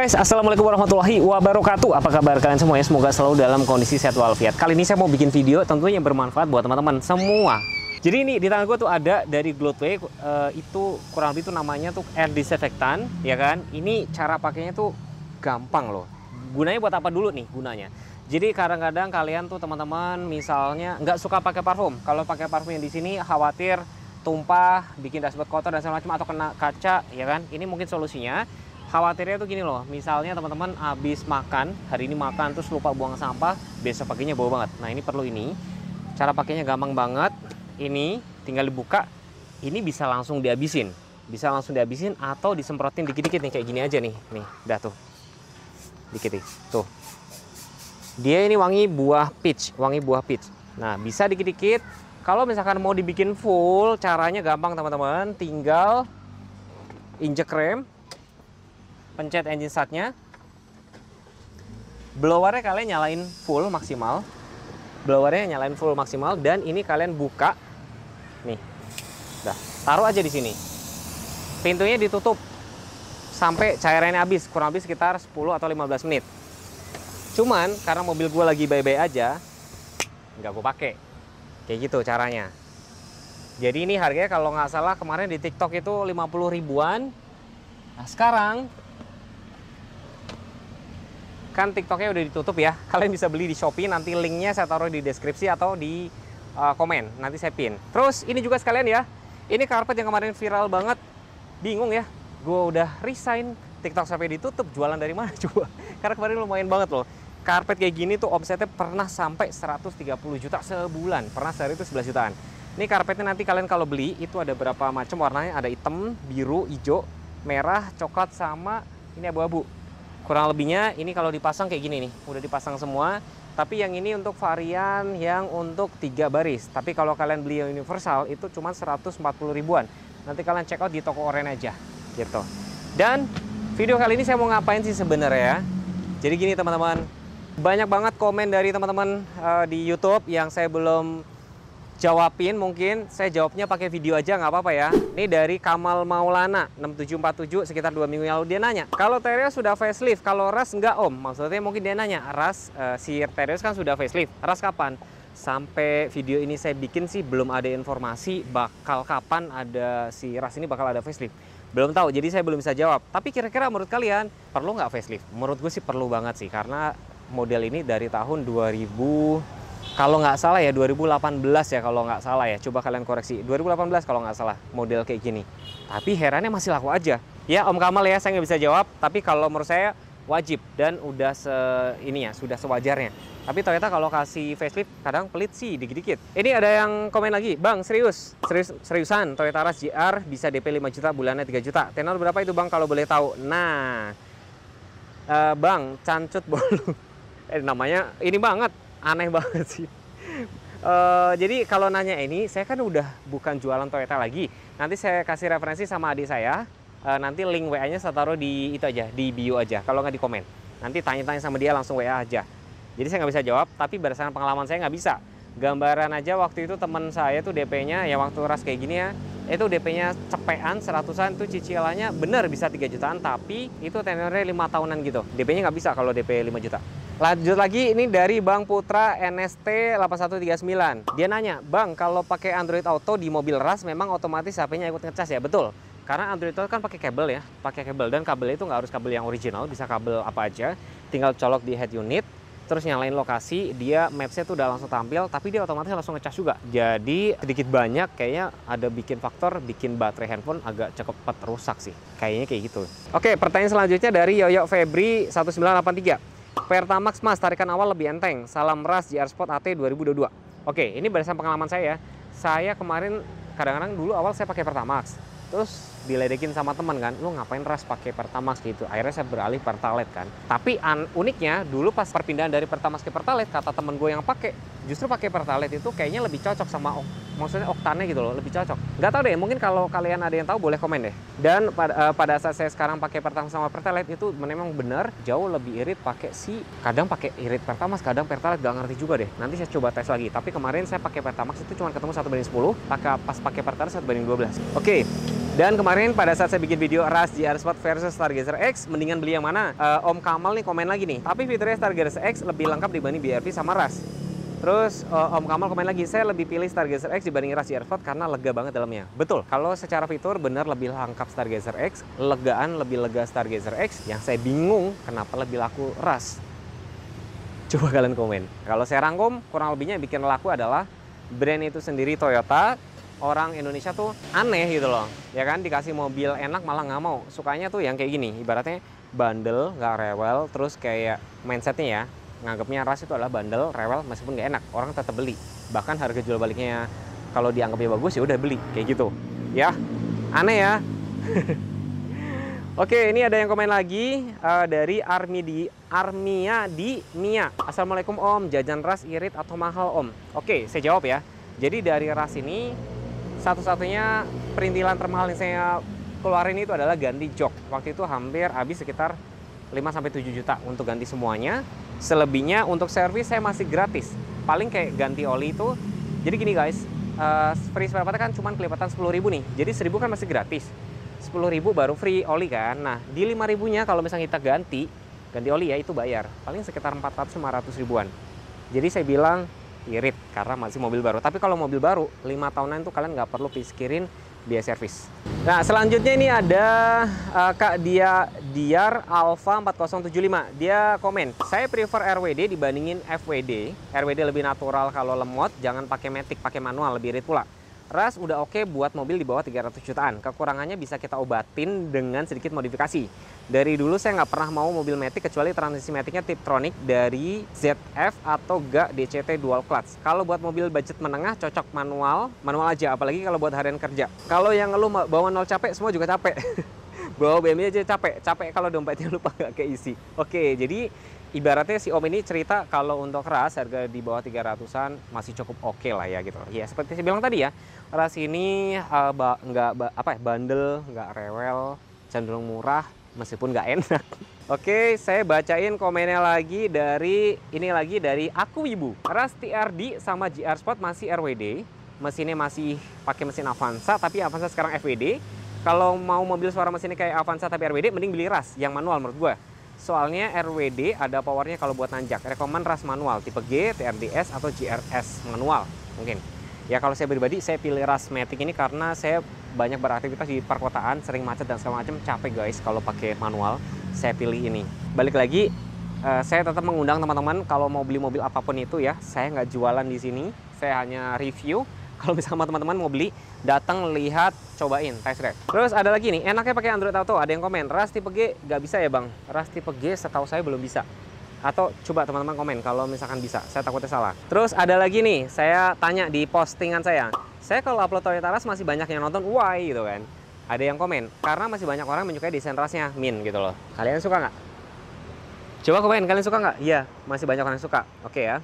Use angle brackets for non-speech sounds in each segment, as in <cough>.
guys, Assalamualaikum warahmatullahi wabarakatuh Apa kabar kalian semuanya? Semoga selalu dalam kondisi sehat walafiat Kali ini saya mau bikin video tentunya yang bermanfaat buat teman-teman semua Jadi ini di tangan gue tuh ada dari Glotway uh, eh, Itu kurang lebih tuh namanya tuh air disinfektan Ya kan? Ini cara pakainya tuh gampang loh Gunanya buat apa dulu nih gunanya? Jadi kadang-kadang kalian tuh teman-teman misalnya nggak suka pakai parfum Kalau pakai parfum yang di sini khawatir tumpah, bikin dashboard kotor dan segala macam atau kena kaca, ya kan? Ini mungkin solusinya khawatirnya tuh gini loh misalnya teman-teman habis makan hari ini makan terus lupa buang sampah besok paginya bau banget nah ini perlu ini cara pakainya gampang banget ini tinggal dibuka ini bisa langsung dihabisin bisa langsung dihabisin atau disemprotin dikit-dikit nih kayak gini aja nih nih udah tuh dikit nih tuh dia ini wangi buah peach wangi buah peach nah bisa dikit-dikit kalau misalkan mau dibikin full caranya gampang teman-teman tinggal injek rem pencet engine startnya blowernya kalian nyalain full maksimal blowernya nyalain full maksimal dan ini kalian buka nih dah taruh aja di sini pintunya ditutup sampai cairannya habis kurang lebih sekitar 10 atau 15 menit cuman karena mobil gue lagi bye-bye aja nggak gue pakai kayak gitu caranya jadi ini harganya kalau nggak salah kemarin di TikTok itu 50 ribuan nah sekarang kan TikToknya udah ditutup ya. <laughs> Kalian bisa beli di Shopee, nanti linknya saya taruh di deskripsi atau di uh, komen, nanti saya pin. Terus ini juga sekalian ya, ini karpet yang kemarin viral banget, bingung ya, gue udah resign, TikTok sampai ditutup, jualan dari mana <laughs> coba? Karena kemarin lumayan banget loh. Karpet kayak gini tuh omsetnya pernah sampai 130 juta sebulan, pernah sehari itu 11 jutaan. Ini karpetnya nanti kalian kalau beli itu ada berapa macam warnanya, ada hitam, biru, hijau, merah, coklat sama ini abu-abu kurang lebihnya ini kalau dipasang kayak gini nih udah dipasang semua tapi yang ini untuk varian yang untuk tiga baris tapi kalau kalian beli yang universal itu cuma 140 ribuan nanti kalian check out di toko oren aja gitu dan video kali ini saya mau ngapain sih sebenarnya ya jadi gini teman-teman banyak banget komen dari teman-teman uh, di YouTube yang saya belum jawabin mungkin saya jawabnya pakai video aja nggak apa-apa ya ini dari Kamal Maulana 6747 sekitar dua minggu lalu dia nanya kalau Terios sudah facelift kalau Ras nggak om maksudnya mungkin dia nanya Ras uh, si Terios kan sudah facelift Ras kapan sampai video ini saya bikin sih belum ada informasi bakal kapan ada si Ras ini bakal ada facelift belum tahu jadi saya belum bisa jawab tapi kira-kira menurut kalian perlu nggak facelift menurut gue sih perlu banget sih karena model ini dari tahun 2000 kalau nggak salah ya 2018 ya kalau nggak salah ya coba kalian koreksi 2018 kalau nggak salah model kayak gini tapi herannya masih laku aja ya Om Kamal ya saya nggak bisa jawab tapi kalau menurut saya wajib dan udah se ini ya sudah sewajarnya tapi ternyata kalau kasih facelift kadang pelit sih dikit-dikit ini ada yang komen lagi Bang serius serius seriusan Toyota Rush GR bisa DP 5 juta bulannya 3 juta tenor berapa itu Bang kalau boleh tahu nah uh, Bang cancut <laughs> bolu eh namanya ini banget aneh <laughs> banget sih. Uh, jadi kalau nanya ini, saya kan udah bukan jualan Toyota lagi. Nanti saya kasih referensi sama adik saya. Uh, nanti link WA-nya saya taruh di itu aja, di bio aja. Kalau nggak di komen, nanti tanya-tanya sama dia langsung WA aja. Jadi saya nggak bisa jawab, tapi berdasarkan pengalaman saya nggak bisa. Gambaran aja waktu itu teman saya tuh DP-nya ya waktu ras kayak gini ya, itu DP-nya cepean seratusan tuh cicilannya bener bisa 3 jutaan tapi itu tenornya lima tahunan gitu. DP-nya nggak bisa kalau DP 5 juta. Lanjut lagi ini dari Bang Putra NST 8139. Dia nanya, "Bang, kalau pakai Android Auto di mobil ras memang otomatis HP-nya ikut ngecas ya?" Betul. Karena Android Auto kan pakai kabel ya, pakai kabel dan kabelnya itu nggak harus kabel yang original, bisa kabel apa aja. Tinggal colok di head unit, terus nyalain lokasi, dia maps-nya tuh udah langsung tampil, tapi dia otomatis langsung ngecas juga. Jadi sedikit banyak kayaknya ada bikin faktor bikin baterai handphone agak cepet rusak sih. Kayaknya kayak gitu. Oke, pertanyaan selanjutnya dari Yoyo Febri 1983. Pertamax Mas, tarikan awal lebih enteng. Salam Ras JR Sport AT 2022. Oke, ini berdasarkan pengalaman saya ya. Saya kemarin kadang-kadang dulu awal saya pakai Pertamax. Terus diledekin sama teman kan, lu ngapain Ras pakai Pertamax gitu. Akhirnya saya beralih Pertalite kan. Tapi uniknya dulu pas perpindahan dari Pertamax ke Pertalite kata temen gue yang pakai, justru pakai pertalite itu kayaknya lebih cocok sama ok, maksudnya oktannya gitu loh, lebih cocok. Nggak tahu deh, mungkin kalau kalian ada yang tahu boleh komen deh. Dan pada, uh, pada saat saya sekarang pakai pertama sama pertalite itu memang benar jauh lebih irit pakai si kadang pakai irit pertama, kadang pertalite gak ngerti juga deh. Nanti saya coba tes lagi. Tapi kemarin saya pakai pertama itu cuma ketemu satu banding sepuluh. pakai pas pakai pertalite satu banding dua belas. Oke. Okay. Dan kemarin pada saat saya bikin video RAS GR Sport versus Stargazer X, mendingan beli yang mana? Uh, Om Kamal nih komen lagi nih. Tapi fiturnya Stargazer X lebih lengkap dibanding BRV sama RAS. Terus uh, Om Kamal komen lagi, saya lebih pilih Stargazer X dibanding Rush Earphone karena lega banget dalamnya. Betul, kalau secara fitur benar lebih lengkap Stargazer X, legaan lebih lega Stargazer X, yang saya bingung kenapa lebih laku Rush. Coba kalian komen. Kalau saya rangkum, kurang lebihnya yang bikin laku adalah brand itu sendiri Toyota, orang Indonesia tuh aneh gitu loh. Ya kan, dikasih mobil enak malah nggak mau. Sukanya tuh yang kayak gini, ibaratnya bandel, nggak rewel, terus kayak mindsetnya ya, nganggapnya ras itu adalah bandel, rewel, meskipun nggak enak, orang tetap beli. Bahkan harga jual baliknya kalau dianggapnya bagus ya udah beli kayak gitu. Ya, aneh ya. <laughs> Oke, ini ada yang komen lagi uh, dari di Armia di Mia. Assalamualaikum Om, jajan ras irit atau mahal Om? Oke, saya jawab ya. Jadi dari ras ini satu-satunya perintilan termahal yang saya keluarin itu adalah ganti jok. Waktu itu hampir habis sekitar 5 sampai 7 juta untuk ganti semuanya Selebihnya untuk servis saya masih gratis. Paling kayak ganti oli itu. Jadi gini guys, uh, eh, free spare partnya kan cuma kelipatan ribu nih. Jadi 1.000 kan masih gratis. ribu baru free oli kan. Nah, di 5000 ribunya kalau misalnya kita ganti, ganti oli ya itu bayar. Paling sekitar 400 500 ribuan. Jadi saya bilang irit karena masih mobil baru. Tapi kalau mobil baru 5 tahunan itu kalian nggak perlu pikirin biaya servis. Nah, selanjutnya ini ada uh, Kak Dia Diar Alfa 4075. Dia komen, "Saya prefer RWD dibandingin FWD. RWD lebih natural kalau lemot, jangan pakai metik, pakai manual lebih irit pula." Ras udah oke okay buat mobil di bawah 300 jutaan. Kekurangannya bisa kita obatin dengan sedikit modifikasi. Dari dulu saya nggak pernah mau mobil Matic kecuali transmisi Maticnya Tiptronic dari ZF atau GA DCT Dual Clutch. Kalau buat mobil budget menengah cocok manual, manual aja apalagi kalau buat harian kerja. Kalau yang ngeluh bawa nol capek semua juga capek. <laughs> bawa BMW aja capek, capek kalau dompetnya <laughs> lupa nggak keisi. Oke, okay, jadi ibaratnya si Om ini cerita kalau untuk ras harga di bawah 300-an masih cukup oke okay lah ya gitu. Ya seperti saya bilang tadi ya, ras ini uh, ba, nggak ba, apa ya bandel, nggak rewel, cenderung murah meskipun nggak enak. <laughs> Oke, saya bacain komennya lagi dari ini lagi dari aku ibu. Ras TRD sama GR Sport masih RWD, mesinnya masih pakai mesin Avanza tapi Avanza sekarang FWD. Kalau mau mobil suara mesinnya kayak Avanza tapi RWD mending beli ras yang manual menurut gue Soalnya RWD ada powernya kalau buat nanjak. Rekomen ras manual tipe G, TRDS atau GRS manual mungkin. Ya kalau saya pribadi saya pilih ras Matic ini karena saya banyak beraktivitas di perkotaan, sering macet dan segala macam, capek guys kalau pakai manual. Saya pilih ini. Balik lagi eh, saya tetap mengundang teman-teman kalau mau beli mobil apapun itu ya, saya nggak jualan di sini. Saya hanya review kalau misalnya teman-teman mau beli datang lihat cobain test drive terus ada lagi nih enaknya pakai Android Auto ada yang komen Ras tipe G nggak bisa ya bang Ras tipe G setahu saya belum bisa atau coba teman-teman komen kalau misalkan bisa saya takutnya salah terus ada lagi nih saya tanya di postingan saya saya kalau upload Toyota Rush masih banyak yang nonton why gitu kan ada yang komen karena masih banyak orang menyukai desain rasnya min gitu loh kalian suka nggak coba komen kalian suka nggak iya masih banyak orang yang suka oke okay, ya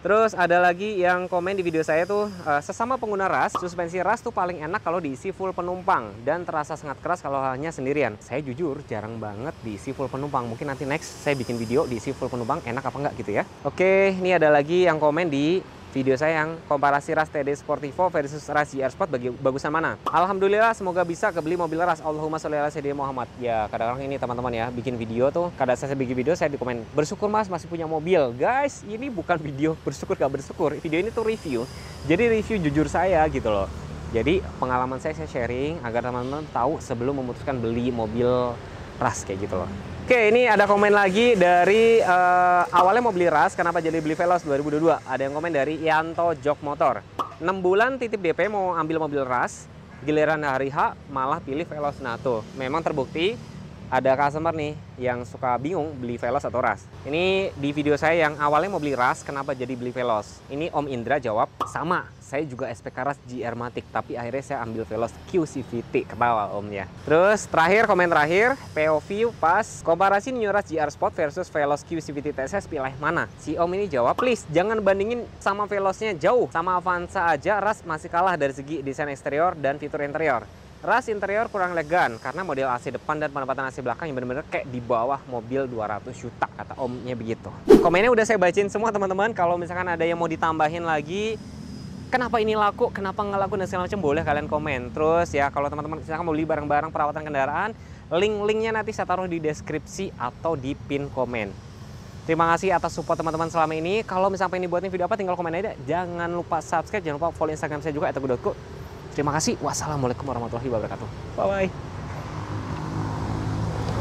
Terus ada lagi yang komen di video saya tuh uh, sesama pengguna ras, suspensi ras tuh paling enak kalau diisi full penumpang dan terasa sangat keras kalau hanya sendirian. Saya jujur jarang banget diisi full penumpang. Mungkin nanti next saya bikin video diisi full penumpang enak apa enggak gitu ya. Oke, ini ada lagi yang komen di video saya yang komparasi ras TD Sportivo versus ras GR Sport bagi bagusan mana. Alhamdulillah semoga bisa kebeli mobil ras Allahumma sholli ala sayyidina Muhammad. Ya, kadang-kadang ini teman-teman ya bikin video tuh, kadang saya bikin video saya dikomen "Bersyukur Mas masih punya mobil." Guys, ini bukan video bersyukur gak bersyukur. Video ini tuh review. Jadi review jujur saya gitu loh. Jadi pengalaman saya saya sharing agar teman-teman tahu sebelum memutuskan beli mobil ras kayak gitu loh. Oke, ini ada komen lagi dari uh, awalnya mau beli ras, kenapa jadi beli Velos 2022? Ada yang komen dari Yanto Jok Motor. 6 bulan titip DP mau ambil mobil ras, giliran hari H malah pilih Veloz. Nah tuh, memang terbukti ada customer nih yang suka bingung beli Veloz atau RAS. Ini di video saya yang awalnya mau beli RAS, kenapa jadi beli Veloz? Ini Om Indra jawab, sama, saya juga SPK RAS GR Matic, tapi akhirnya saya ambil Veloz QCVT, ketawa Om ya. Terus terakhir, komen terakhir, POV pas komparasi New RAS GR Sport versus Velos QCVT TSS, pilih mana? Si Om ini jawab, please jangan bandingin sama Velosnya jauh, sama Avanza aja RAS masih kalah dari segi desain eksterior dan fitur interior. Ras interior kurang elegan karena model AC depan dan penempatan AC belakang yang benar-benar kayak di bawah mobil 200 juta kata omnya begitu. Komennya udah saya bacain semua teman-teman. Kalau misalkan ada yang mau ditambahin lagi, kenapa ini laku, kenapa nggak laku dan segala macam boleh kalian komen. Terus ya kalau teman-teman misalkan mau beli barang-barang perawatan kendaraan, link-linknya nanti saya taruh di deskripsi atau di pin komen. Terima kasih atas support teman-teman selama ini. Kalau misalkan ini buatin video apa tinggal komen aja. Jangan lupa subscribe, jangan lupa follow Instagram saya juga @teguh.ku. Terima kasih. Wassalamualaikum warahmatullahi wabarakatuh. Bye bye.